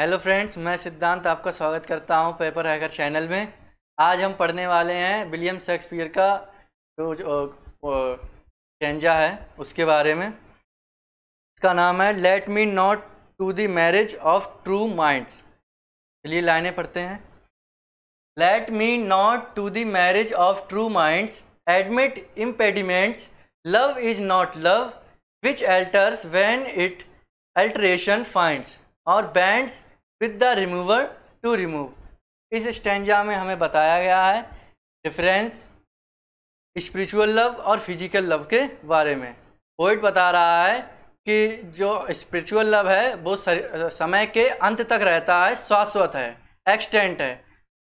hello friends मैं सिद्धांत आपका स्वागत करता हूं पेपर हैकर चैनल में आज हम पढ़ने वाले हैं विलियम शेक्सपियर का जो, जो कैंजा है उसके बारे में इसका नाम है let me not to the marriage of true minds चलिए लाइनें पढ़ते हैं let me not to the marriage of true minds admit impediments love is not love which alters when it alteration finds or bends with the remover to remove इस stanza में हमें बताया गया है डिफरेंस स्पिरिचुअल लव और physical love के बारे में पोइट बता रहा है कि जो स्पिरिचुअल लव है वो समय के अंत तक रहता है शाश्वत है एक्सटेंट है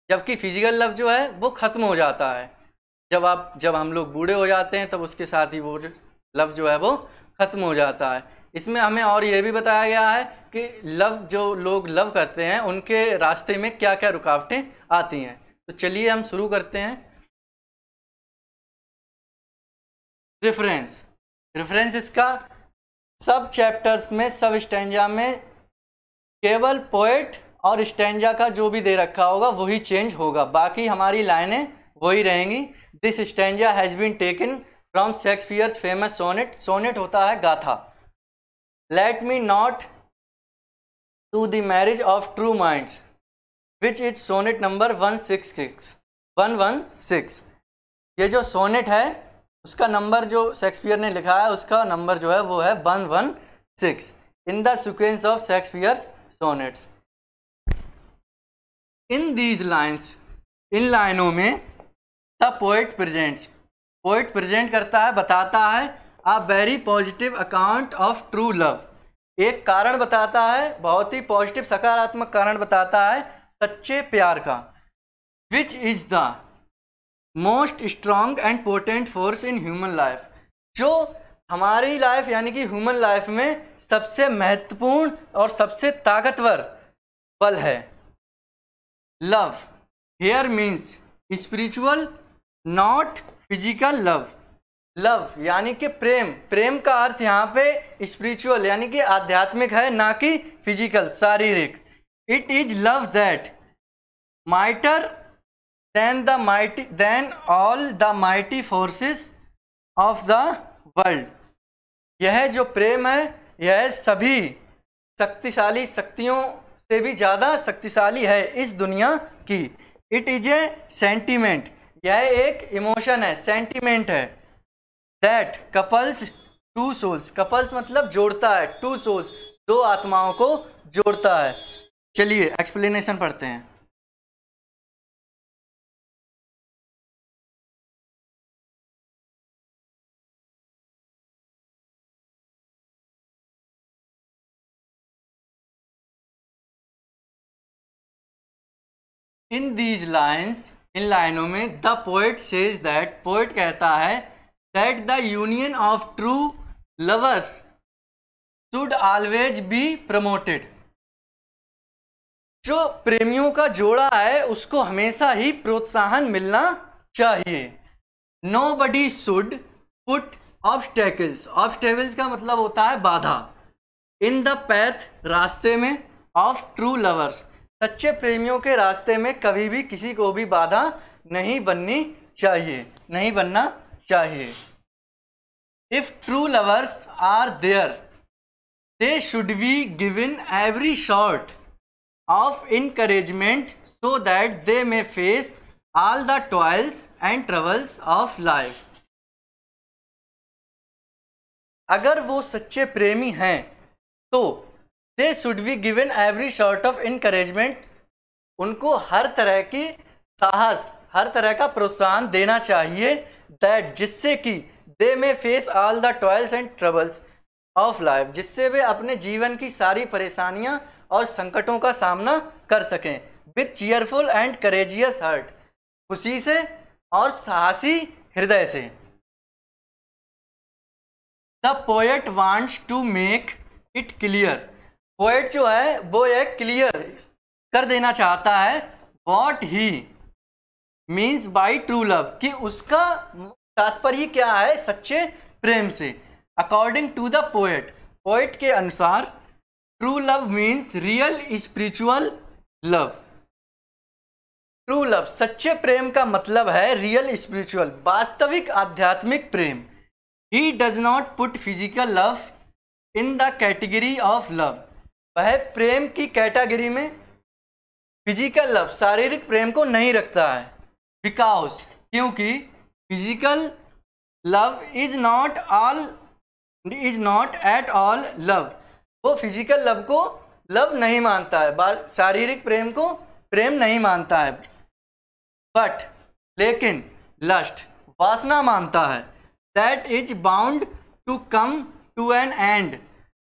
जबकि फिजिकल लव जो है वो ख़त्म हो जाता है जब आप जब हम लोग बूढ़े हो जाते हैं तब उसके साथ ही वो लव जो है वो ख़त्म हो जाता है इसमें हमें और यह भी बताया गया है कि लव जो लोग लव करते हैं उनके रास्ते में क्या क्या रुकावटें आती हैं तो चलिए हम शुरू करते हैं रेफरेंस रेफरेंस इसका सब चैप्टर्स में सब स्टेंजा में केवल पोएट और स्टेंजा का जो भी दे रखा होगा वही चेंज होगा बाकी हमारी लाइनें वही रहेंगी this stanza has been taken from Shakespeare's famous sonnet sonnet होता है गाथा let me let me not to the marriage of true minds which is six one one six ये जो सोनेट है उसका नंबर जो शेक्सपियर ने लिखा है उसका नंबर जो है वो है one one six in the sequence of Shakespeare sonnets in these lines in लाइनों में the poet presents poet present करता है बताता है a very positive account of true love एक कारण बताता है बहुत ही पॉजिटिव सकारात्मक कारण बताता है सच्चे प्यार का which is the most strong and portent force in human life जो हमारी लाइफ यानी कि ह्यूमन लाइफ में सबसे महत्वपूर्ण और सबसे ताकतवर बल है love here means spiritual not physical love love यानी कि प्रेम प्रेम का अर्थ यहाँ पे स्पिरिचुअल यानी कि आध्यात्मिक है ना कि फिजिकल शारीरिक it is love that mightier than the mighty than all the mighty forces of the world यह जो प्रेम है यह सभी शक्तिशाली शक्तियों से भी ज़्यादा शक्तिशाली है इस दुनिया की इट इज ए सेंटीमेंट यह एक इमोशन है सेंटीमेंट है that couples two souls couples मतलब जोड़ता है टू सोल्स दो आत्माओं को जोड़ता है चलिए एक्सप्लेनेशन पढ़ते हैं इन दीज लाइन्स इन लाइनों में the poet says that poet कहता है that the union of true lovers should always be promoted जो प्रेमियों का जोड़ा है उसको हमेशा ही प्रोत्साहन मिलना चाहिए nobody should put obstacles obstacles का मतलब होता है बाधा इन द पैथ रास्ते में ऑफ ट्रू लवर्स सच्चे प्रेमियों के रास्ते में कभी भी किसी को भी बाधा नहीं बननी चाहिए नहीं बनना चाहिए if true lovers are there they should be given every sort of encouragement so that they may face all the toils and travels of life अगर वो सच्चे प्रेमी हैं तो they should be given every sort of encouragement उनको हर तरह की साहस हर तरह का प्रोत्साहन देना चाहिए दैट जिससे कि they may face all the toils and troubles of life जिससे वे अपने जीवन की सारी परेशानियां और संकटों का सामना कर सकें with cheerful and courageous heart खुशी से और साहसी हृदय से the poet wants to make it clear poet जो है वो एक क्लियर कर देना चाहता है what he means by true love कि उसका तात्पर्य क्या है सच्चे प्रेम से according to the poet poet के अनुसार true love means real spiritual love true love सच्चे प्रेम का मतलब है रियल स्पिरिचुअल वास्तविक आध्यात्मिक प्रेम he does not put physical love in the category of love वह प्रेम की कैटेगरी में फिजिकल लव शारीरिक प्रेम को नहीं रखता है बिकॉज क्योंकि physical love is not all is not at all love वो फिजिकल लव को लव नहीं मानता है शारीरिक प्रेम को प्रेम नहीं मानता है बट लेकिन लस्ट वासना मानता है that is bound to come to an end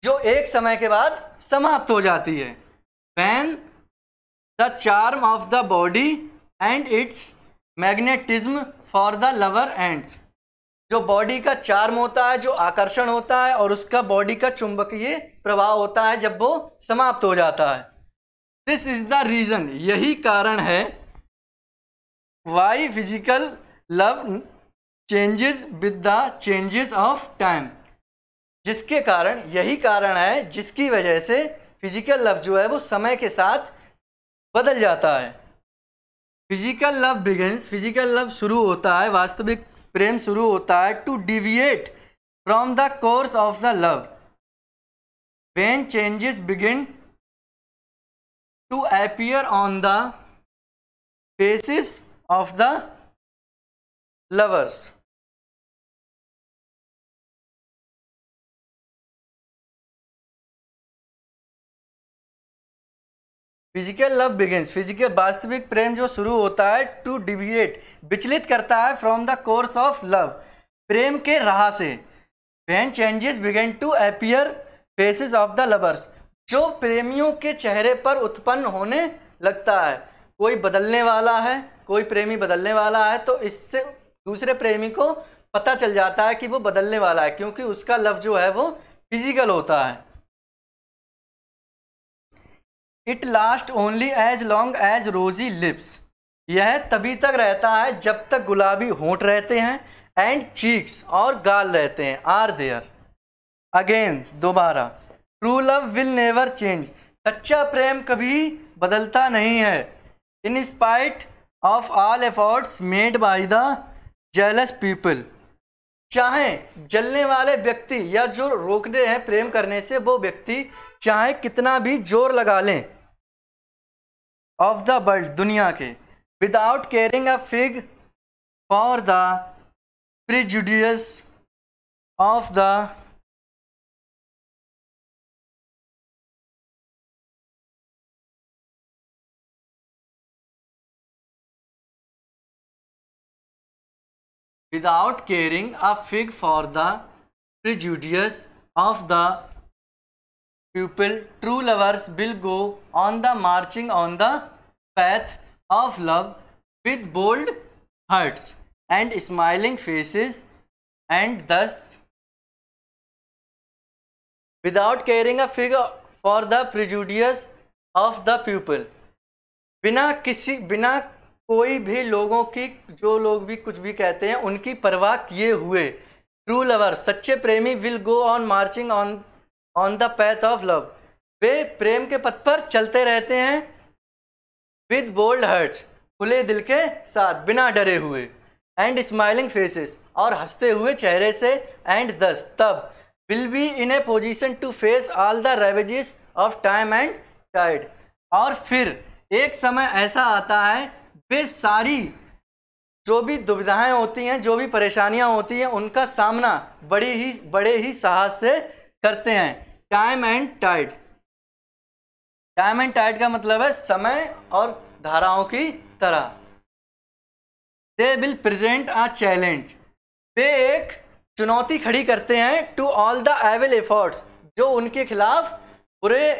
जो एक समय के बाद समाप्त हो जाती है when the charm of the body and its magnetism for the lover ends जो बॉडी का चार्म होता है जो आकर्षण होता है और उसका बॉडी का चुंबकीय प्रभाव होता है जब वो समाप्त हो जाता है दिस इज द रीज़न यही कारण है why physical love changes with the changes of time जिसके कारण यही कारण है जिसकी वजह से फिजिकल लव जो है वो समय के साथ बदल जाता है physical love begins physical love शुरू होता है वास्तविक प्रेम शुरू होता है to deviate from the course of the love when changes begin to appear on the basis of the lovers physical love begins physical वास्तविक प्रेम जो शुरू होता है टू डिविएट विचलित करता है from the course of love प्रेम के राह से when changes began to appear faces of the lovers जो प्रेमियों के चेहरे पर उत्पन्न होने लगता है कोई बदलने वाला है कोई प्रेमी बदलने वाला है तो इससे दूसरे प्रेमी को पता चल जाता है कि वो बदलने वाला है क्योंकि उसका लव जो है वो फिजिकल होता है it last only as long as rosy lips यह तभी तक रहता है जब तक गुलाबी होंठ रहते हैं एंड चीक्स और गाल रहते हैं आर देयर अगेन दोबारा true love will never change सच्चा प्रेम कभी बदलता नहीं है in spite of all efforts made by the jealous people चाहे जलने वाले व्यक्ति या जो रोकने हैं प्रेम करने से वो व्यक्ति चाहे कितना भी जोर लगा लें ऑफ द वर्ल्ड दुनिया के without caring a fig for the prejudices of the without caring a fig for the prejudices of the pupil, true lovers will go on the marching on the path of love with bold hearts and smiling faces and thus without caring a figure for the prejudice of the pupil बिना किसी बिना कोई भी लोगों की जो लोग भी कुछ भी कहते हैं उनकी परवाह किए हुए ट्रू लवर सच्चे प्रेमी will go on marching on on the path of love वे प्रेम के पथ पर चलते रहते हैं विद बोल्ड हर्ट्स खुले दिल के साथ बिना डरे हुए एंड स्माइलिंग फेसेस और हंसते हुए चेहरे से एंड दस तब will be in a position to face all the ravages of time and tide और फिर एक समय ऐसा आता है वे सारी जो भी दुविधाएं होती हैं जो भी परेशानियां होती हैं उनका सामना बड़ी ही बड़े ही साहस से करते हैं time and tide time and tide का मतलब है समय और धाराओं की तरह they will present a challenge वे एक चुनौती खड़ी करते हैं to all the evil efforts जो उनके खिलाफ बुरे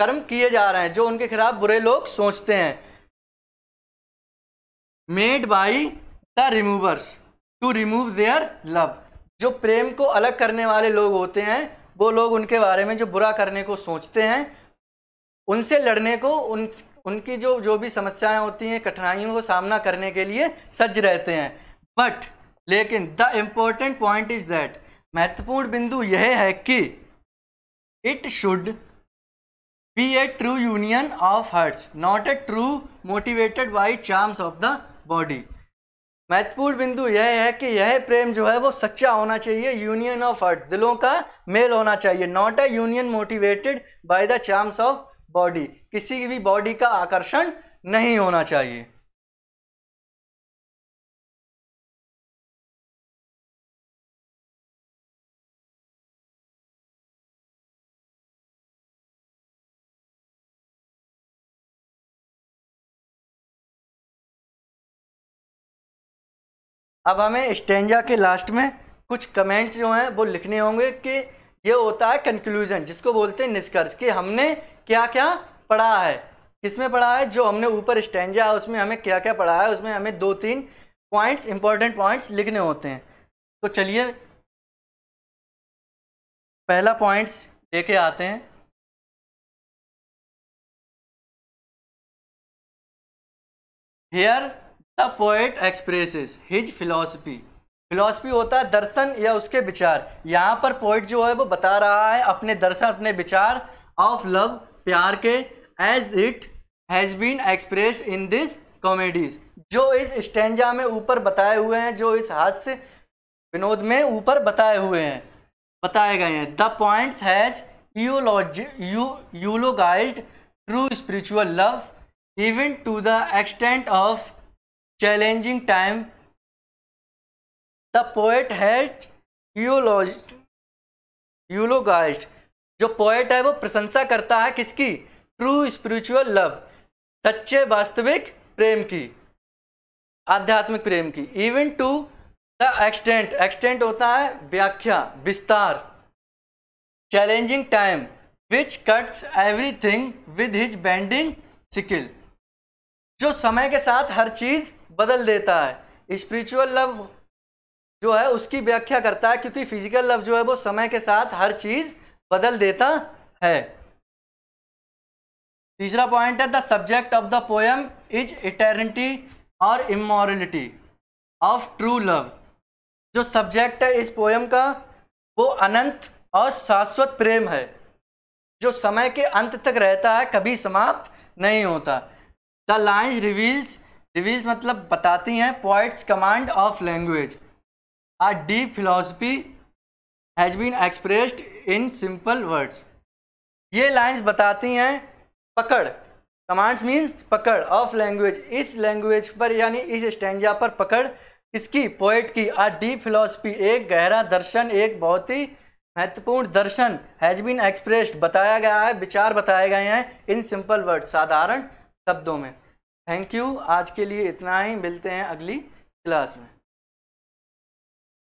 कर्म किए जा रहे हैं जो उनके खिलाफ बुरे लोग सोचते हैं made by the removers to remove their love जो प्रेम को अलग करने वाले लोग होते हैं वो लोग उनके बारे में जो बुरा करने को सोचते हैं उनसे लड़ने को उन उनकी जो जो भी समस्याएं होती हैं कठिनाइयों को सामना करने के लिए सज्ज रहते हैं बट लेकिन the important point is that महत्वपूर्ण बिंदु यह है कि it should be a true union of hearts not a true motivated by charms of the body महत्वपूर्ण बिंदु यह है कि यह प्रेम जो है वो सच्चा होना चाहिए यूनियन ऑफ अर्थ दिलों का मेल होना चाहिए not a union motivated by the charms of body किसी भी बॉडी का आकर्षण नहीं होना चाहिए अब हमें स्टेंजा के लास्ट में कुछ कमेंट्स जो हैं वो लिखने होंगे कि ये होता है कंक्लूजन जिसको बोलते हैं निष्कर्ष कि हमने क्या क्या पढ़ा है किसमें पढ़ा है जो हमने ऊपर स्टेंजा है उसमें हमें क्या क्या पढ़ा है उसमें हमें दो तीन पॉइंट्स इंपॉर्टेंट पॉइंट्स लिखने होते हैं तो चलिए पहला पॉइंट्स लेके आते हैं here poet expresses his philosophy philosophy होता है दर्शन या उसके विचार यहाँ पर पोइट जो है वो बता रहा है अपने दर्शन अपने विचार ऑफ लव प्यार के as it has been express in this comedies जो इस स्टेंजा में ऊपर बताए हुए हैं जो इस हास्य विनोद में ऊपर बताए हुए हैं बताए गए हैं the points has eulogize true spiritual love even to the extent of challenging time the poet has eulogize जो पोएट है वो प्रशंसा करता है किसकी ट्रू स्पिरिचुअल लव सच्चे वास्तविक प्रेम की आध्यात्मिक प्रेम की even to the extent extent होता है व्याख्या विस्तार challenging time which cuts everything with his bending sickle जो समय के साथ हर चीज़ बदल देता है स्पिरिचुअल लव जो है उसकी व्याख्या करता है क्योंकि फिजिकल लव जो है वो समय के साथ हर चीज़ बदल देता है तीसरा पॉइंट है the subject of the poem is eternity और इमोरलिटी ऑफ ट्रू लव जो सब्जेक्ट है इस पोएम का वो अनंत और शाश्वत प्रेम है जो समय के अंत तक रहता है कभी समाप्त नहीं होता द लाइन्स रिवील्स रिवील्स मतलब बताती हैं poet's command of language a deep philosophy has been expressed in simple words ये लाइंस बताती हैं पकड़ कमांड्स मीन्स पकड़ ऑफ लैंग्वेज इस लैंग्वेज पर यानी इस स्टेंजा पर पकड़ किसकी पोइट की आ डीप फिलोसफी एक गहरा दर्शन एक बहुत ही महत्वपूर्ण दर्शन हैज बीन एक्सप्रेस्ड बताया गया है विचार बताए गए हैं इन सिंपल वर्ड्स साधारण शब्दों में थैंक यू आज के लिए इतना ही मिलते हैं अगली क्लास में